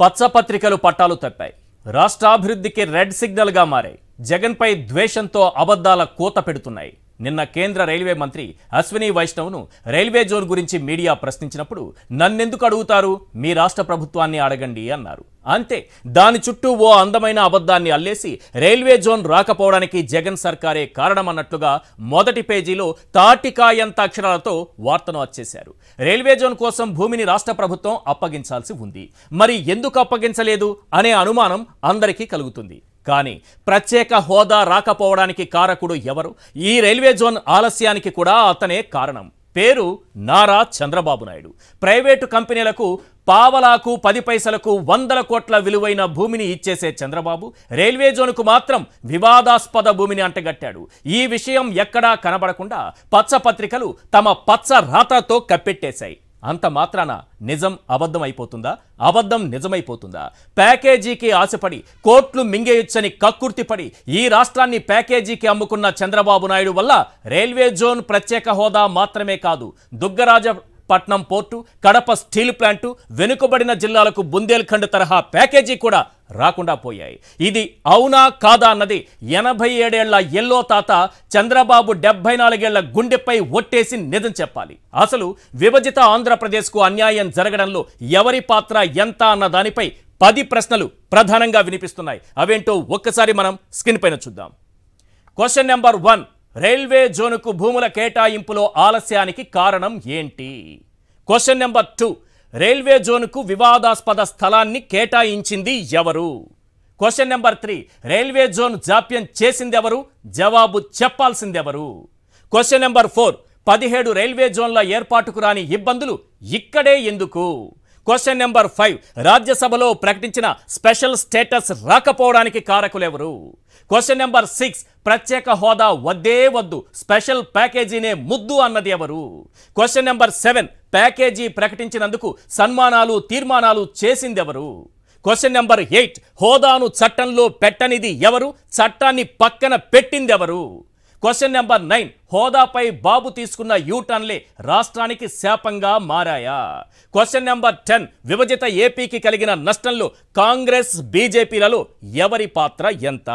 పచ్చపత్రికలు పట్టాలు తప్పాయి రాష్ట్రాభివృద్ధికి రెడ్ సిగ్నల్గా మారాయి జగన్పై ద్వేషంతో అబద్ధాల కూత పెడుతున్నాయి నిన్న కేంద్ర రైల్వే మంత్రి అశ్విని వైష్ణవ్ను రైల్వే జోన్ గురించి మీడియా ప్రశ్నించినప్పుడు నన్నెందుకు అడుగుతారు మీ రాష్ట్ర ప్రభుత్వాన్ని అడగండి అన్నారు అంతే దాని చుట్టూ ఓ అందమైన అబద్ధాన్ని అల్లేసి రైల్వే జోన్ రాకపోవడానికి జగన్ సర్కారే కారణమన్నట్లుగా మొదటి పేజీలో తాటికాయంత అక్షరాలతో వార్తను వచ్చేశారు రైల్వే జోన్ కోసం భూమిని రాష్ట్ర ప్రభుత్వం అప్పగించాల్సి ఉంది మరి ఎందుకు అప్పగించలేదు అనే అనుమానం అందరికీ కలుగుతుంది కానీ ప్రత్యేక హోదా రాకపోవడానికి కారకుడు ఎవరు ఈ రైల్వే జోన్ ఆలస్యానికి కూడా అతనే కారణం పేరు నారా చంద్రబాబు నాయుడు ప్రైవేటు కంపెనీలకు పావలాకు పది పైసలకు వందల కోట్ల విలువైన భూమిని ఇచ్చేసే చంద్రబాబు రైల్వే జోన్కు మాత్రం వివాదాస్పద భూమిని అంటగట్టాడు ఈ విషయం ఎక్కడా కనబడకుండా పచ్చపత్రికలు తమ పచ్చ రాతతో కప్పెట్టేశాయి అంత మాత్రాన నిజం అబద్ధం అయిపోతుందా అబద్ధం నిజమైపోతుందా ప్యాకేజీకి ఆశపడి కోట్లు మింగేయొచ్చని కక్కుర్తిపడి ఈ రాష్ట్రాన్ని ప్యాకేజీకి అమ్ముకున్న చంద్రబాబు నాయుడు వల్ల రైల్వే జోన్ ప్రత్యేక హోదా మాత్రమే కాదు దుగ్గరాజ పట్నం పోర్టు కడప స్టీల్ ప్లాంటు వెనుకబడిన జిల్లాలకు బుందేల్ఖండ్ తరహా ప్యాకేజీ కూడా రాకుండా పోయాయి ఇది అవునా కాదా అన్నది ఎనభై ఏడేళ్ల ఎల్లో తాత చంద్రబాబు డెబ్బై నాలుగేళ్ల గుండెపై ఒట్టేసి నిజం చెప్పాలి అసలు విభజిత ఆంధ్రప్రదేశ్కు అన్యాయం జరగడంలో ఎవరి పాత్ర ఎంత అన్న దానిపై పది ప్రశ్నలు ప్రధానంగా వినిపిస్తున్నాయి అవేంటో ఒక్కసారి మనం స్క్రీన్ పైన చూద్దాం క్వశ్చన్ నెంబర్ వన్ రైల్వే జోనుకు భూముల కేటాయింపులో ఆలస్యానికి కారణం ఏంటి క్వశ్చన్ నెంబర్ టూ రైల్వే జోన్కు వివాదాస్పద స్థలాన్ని కేటాయించింది ఎవరు question number three railway zone జాప్యం చేసిందెవరు జవాబు చెప్పాల్సిందెవరు క్వశ్చన్ నెంబర్ ఫోర్ పదిహేడు రైల్వే జోన్ల ఏర్పాటుకు రాని ఇబ్బందులు ఇక్కడే ఎందుకు క్వశ్చన్ నెంబర్ ఫైవ్ రాజ్యసభలో ప్రకటించిన స్పెషల్ స్టేటస్ రాకపోవడానికి కారకులెవరు క్వశ్చన్ నెంబర్ సిక్స్ ప్రత్యేక హోదా వద్దే వద్దు స్పెషల్ ప్యాకేజీనే ముద్దు అన్నది ఎవరు క్వశ్చన్ నెంబర్ సెవెన్ ప్యాకేజీ ప్రకటించినందుకు సన్మానాలు తీర్మానాలు చేసిందెవరు క్వశ్చన్ నెంబర్ ఎయిట్ హోదాను చట్టంలో పెట్టనిది ఎవరు చట్టాన్ని పక్కన పెట్టిందెవరు క్వశ్చన్ నెంబర్ నైన్ హోదాపై బాబు తీసుకున్న యూటర్న్లే రాష్ట్రానికి శాపంగా మారాయా క్వశ్చన్ నెంబర్ టెన్ విభజిత ఏపీకి కలిగిన నష్టంలో కాంగ్రెస్ బీజేపీలలో ఎవరి పాత్ర ఎంత